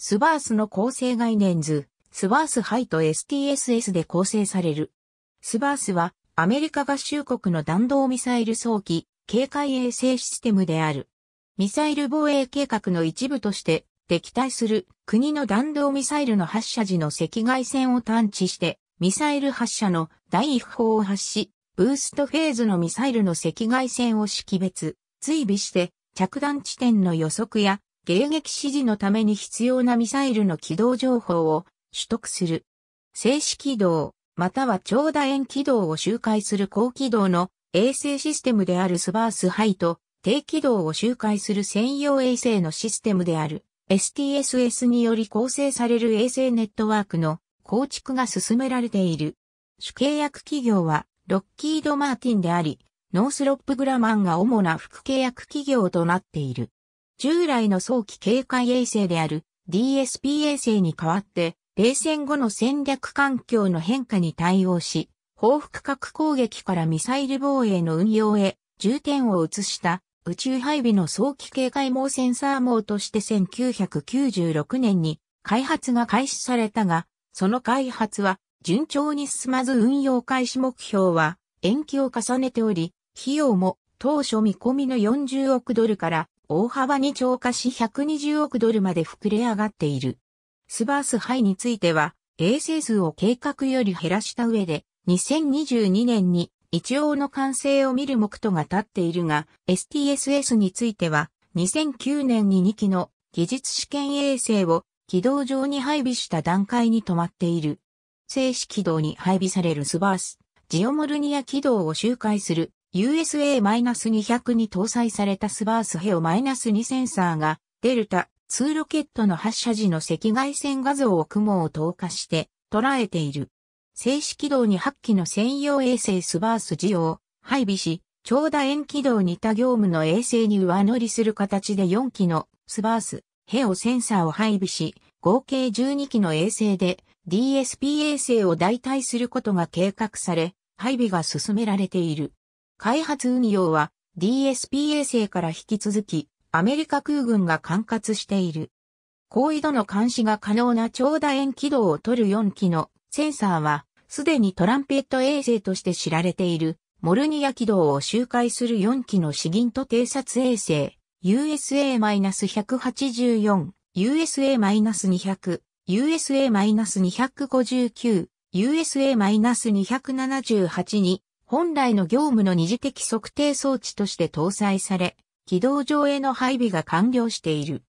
スバースの構成概念図、スバースハイと STSS で構成される。スバースは、アメリカ合衆国の弾道ミサイル早期、警戒衛星システムである。ミサイル防衛計画の一部として、敵対する国の弾道ミサイルの発射時の赤外線を探知して、ミサイル発射の第一報を発し、ブーストフェーズのミサイルの赤外線を識別、追尾して、着弾地点の予測や迎撃指示のために必要なミサイルの軌道情報を取得する。静止軌道、または長楕円軌道を周回する高軌道の衛星システムであるスバースハイと低軌道を周回する専用衛星のシステムである STSS により構成される衛星ネットワークの構築が進められている。主契約企業はロッキード・マーティンであり、ノースロップ・グラマンが主な副契約企業となっている。従来の早期警戒衛星である DSP 衛星に代わって、冷戦後の戦略環境の変化に対応し、報復核攻撃からミサイル防衛の運用へ重点を移した宇宙配備の早期警戒網センサー網として1996年に開発が開始されたが、その開発は順調に進まず運用開始目標は延期を重ねており、費用も当初見込みの40億ドルから大幅に超過し120億ドルまで膨れ上がっている。スバースハイについては、衛星数を計画より減らした上で、2022年に一応の完成を見る目途が立っているが、STSS については、2009年に2機の技術試験衛星を軌道上に配備した段階に止まっている。静止軌道に配備されるスバース、ジオモルニア軌道を周回する USA-200 に搭載されたスバースヘオ -2 センサーが、デルタ2ロケットの発射時の赤外線画像を雲を透過して捉えている。静止軌道に8機の専用衛星スバース G を配備し、長楕円軌道にた業務の衛星に上乗りする形で4機のスバースヘオセンサーを配備し、合計12機の衛星で DSP 衛星を代替することが計画され、配備が進められている。開発運用は DSP 衛星から引き続きアメリカ空軍が管轄している。高緯度の監視が可能な超楕円軌道を取る4機のセンサーはすでにトランペット衛星として知られているモルニア軌道を周回する4機のギ銀と偵察衛星 USA-184、USA-200、USA-259、USA-278 に本来の業務の二次的測定装置として搭載され、軌道上への配備が完了している。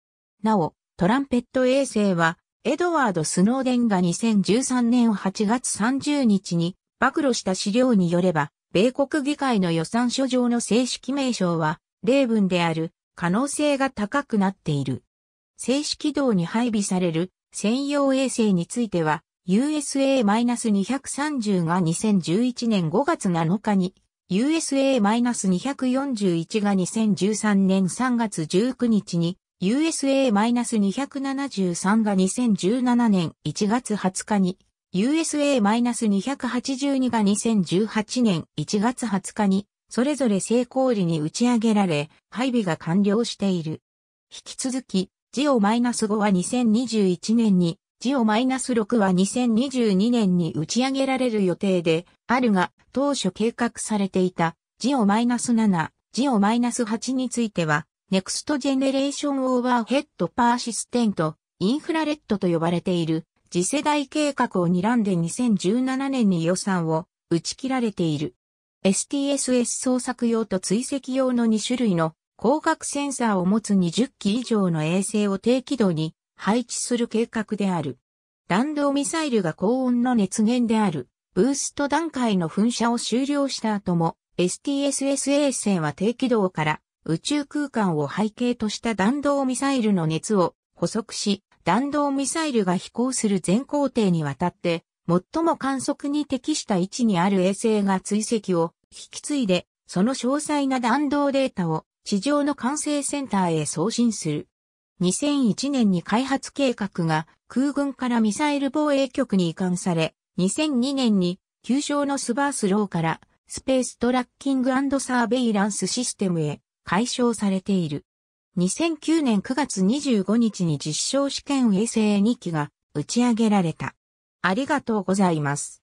なお、トランペット衛星は、エドワード・スノーデンが2013年8月30日に暴露した資料によれば、米国議会の予算書上の正式名称は、例文である可能性が高くなっている。正式軌道に配備される専用衛星については、USA-230 が2011年5月7日に、USA-241 が2013年3月19日に、USA-273 が2017年1月20日に、USA-282 が2018年1月20日に、それぞれ成功裏に打ち上げられ、配備が完了している。引き続き、ジオ -5 は2021年にジオマイナス -6 は2022年に打ち上げられる予定で、あるが、当初計画されていた、ジオマイナス -7、ジオマイナス -8 については、ネクストジェネレーションオーバーヘッドパーシステント、インフラレッドと呼ばれている、次世代計画を睨んで2017年に予算を打ち切られている。STSS 捜索用と追跡用の2種類の光学センサーを持つ20機以上の衛星を低軌道に配置する計画である。弾道ミサイルが高温の熱源である、ブースト段階の噴射を終了した後も、STSS 衛星は低軌道から宇宙空間を背景とした弾道ミサイルの熱を補足し、弾道ミサイルが飛行する全行程にわたって、最も観測に適した位置にある衛星が追跡を引き継いで、その詳細な弾道データを地上の管制センターへ送信する。2001年に開発計画が空軍からミサイル防衛局に移管され、2002年に旧称のスバースローからスペーストラッキングサーベイランスシステムへ解消されている。2009年9月25日に実証試験衛星2機が打ち上げられた。ありがとうございます。